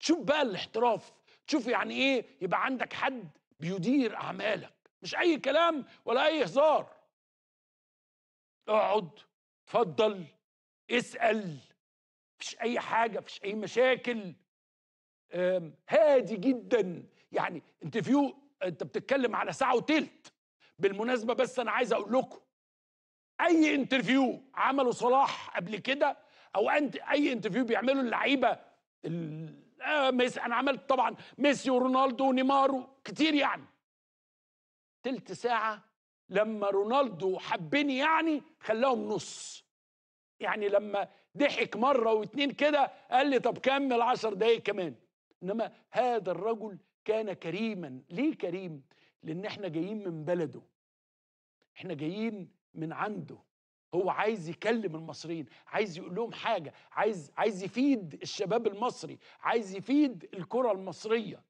تشوف بقى الاحتراف تشوف يعني ايه يبقى عندك حد بيدير اعمالك مش اي كلام ولا اي هزار اقعد اتفضل اسال مفيش اي حاجه مفيش اي مشاكل هادي جدا يعني انترفيو انت بتتكلم على ساعه وتلت بالمناسبه بس انا عايز اقول لكم اي انترفيو عمله صلاح قبل كده او انت اي انترفيو بيعمله اللعيبه آه، ميسي انا عملت طبعا ميسي ورونالدو ونيمار كتير يعني تلت ساعه لما رونالدو حبني يعني خلاهم نص يعني لما ضحك مره واتنين كده قال لي طب كمل عشر دقايق كمان انما هذا الرجل كان كريما ليه كريم لان احنا جايين من بلده احنا جايين من عنده هو عايز يكلم المصريين عايز يقول لهم حاجة عايز, عايز يفيد الشباب المصري عايز يفيد الكرة المصرية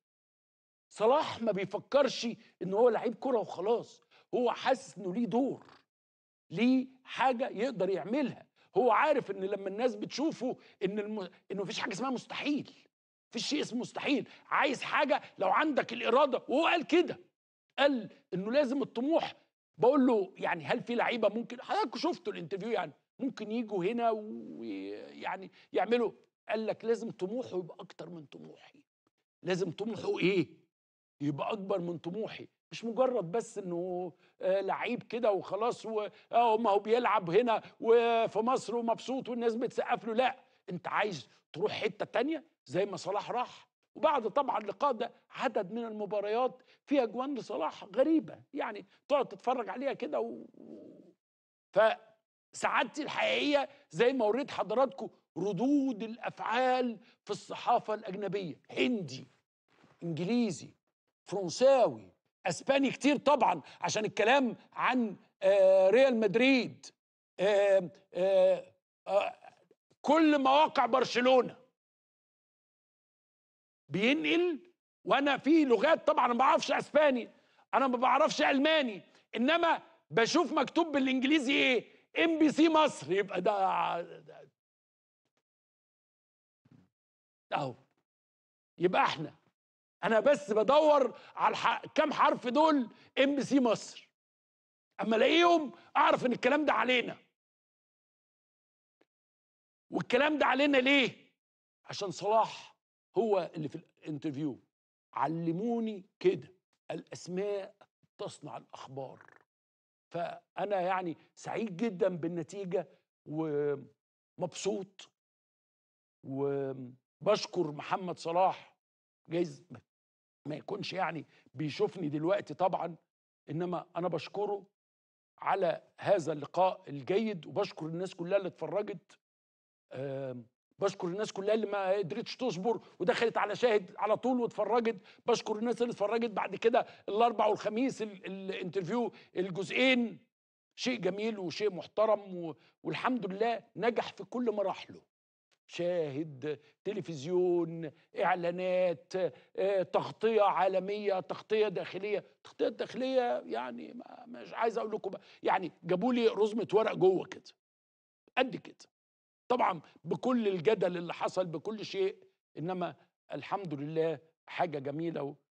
صلاح ما بيفكرش ان هو لعيب كرة وخلاص هو حاسس انه ليه دور ليه حاجة يقدر يعملها هو عارف ان لما الناس بتشوفه ان الم... انه فيش حاجة اسمها مستحيل فيش شيء اسمه مستحيل عايز حاجة لو عندك الإرادة وهو قال كده قال انه لازم الطموح بقول له يعني هل في لعيبه ممكن حضرتك شفتوا الانترفيو يعني ممكن يجوا هنا ويعني يعملوا قال لك لازم طموحه يبقى اكتر من طموحي لازم طموحه ايه يبقى اكبر من طموحي مش مجرد بس انه آه، لعيب كده وخلاص اه ما هو بيلعب هنا وفي مصر ومبسوط والناس بتسقف له لا انت عايز تروح حته تانية زي ما صلاح راح وبعد طبعا اللقاء ده عدد من المباريات فيها جوان لصلاح غريبه يعني تقعد تتفرج عليها كده و... فسعادتي الحقيقيه زي ما وريت حضراتكم ردود الافعال في الصحافه الاجنبيه هندي انجليزي فرنساوي اسباني كتير طبعا عشان الكلام عن آه، ريال مدريد آه، آه، كل مواقع برشلونه بينقل وانا في لغات طبعا ما بعرفش اسباني انا ما بعرفش الماني انما بشوف مكتوب بالانجليزي ايه ام بي سي مصر يبقى ده اهو يبقى احنا انا بس بدور على كام حرف دول ام بي سي مصر اما الاقيهم اعرف ان الكلام ده علينا والكلام ده علينا ليه عشان صلاح هو اللي في الانترفيو علموني كده الاسماء تصنع الاخبار فانا يعني سعيد جدا بالنتيجه ومبسوط وبشكر محمد صلاح جايز ما يكونش يعني بيشوفني دلوقتي طبعا انما انا بشكره على هذا اللقاء الجيد وبشكر الناس كلها اللي اتفرجت بشكر الناس كلها اللي ما قدرتش تصبر ودخلت على شاهد على طول واتفرجت بشكر الناس اللي اتفرجت بعد كده الاربع والخميس الانترفيو الجزئين شيء جميل وشيء محترم والحمد لله نجح في كل مراحله شاهد تلفزيون اعلانات آه، تغطيه عالميه تغطيه داخليه تغطيه داخليه يعني مش عايز اقول لكم يعني جابوا لي رزمه ورق جوه كده قد كده طبعا بكل الجدل اللي حصل بكل شيء انما الحمد لله حاجه جميله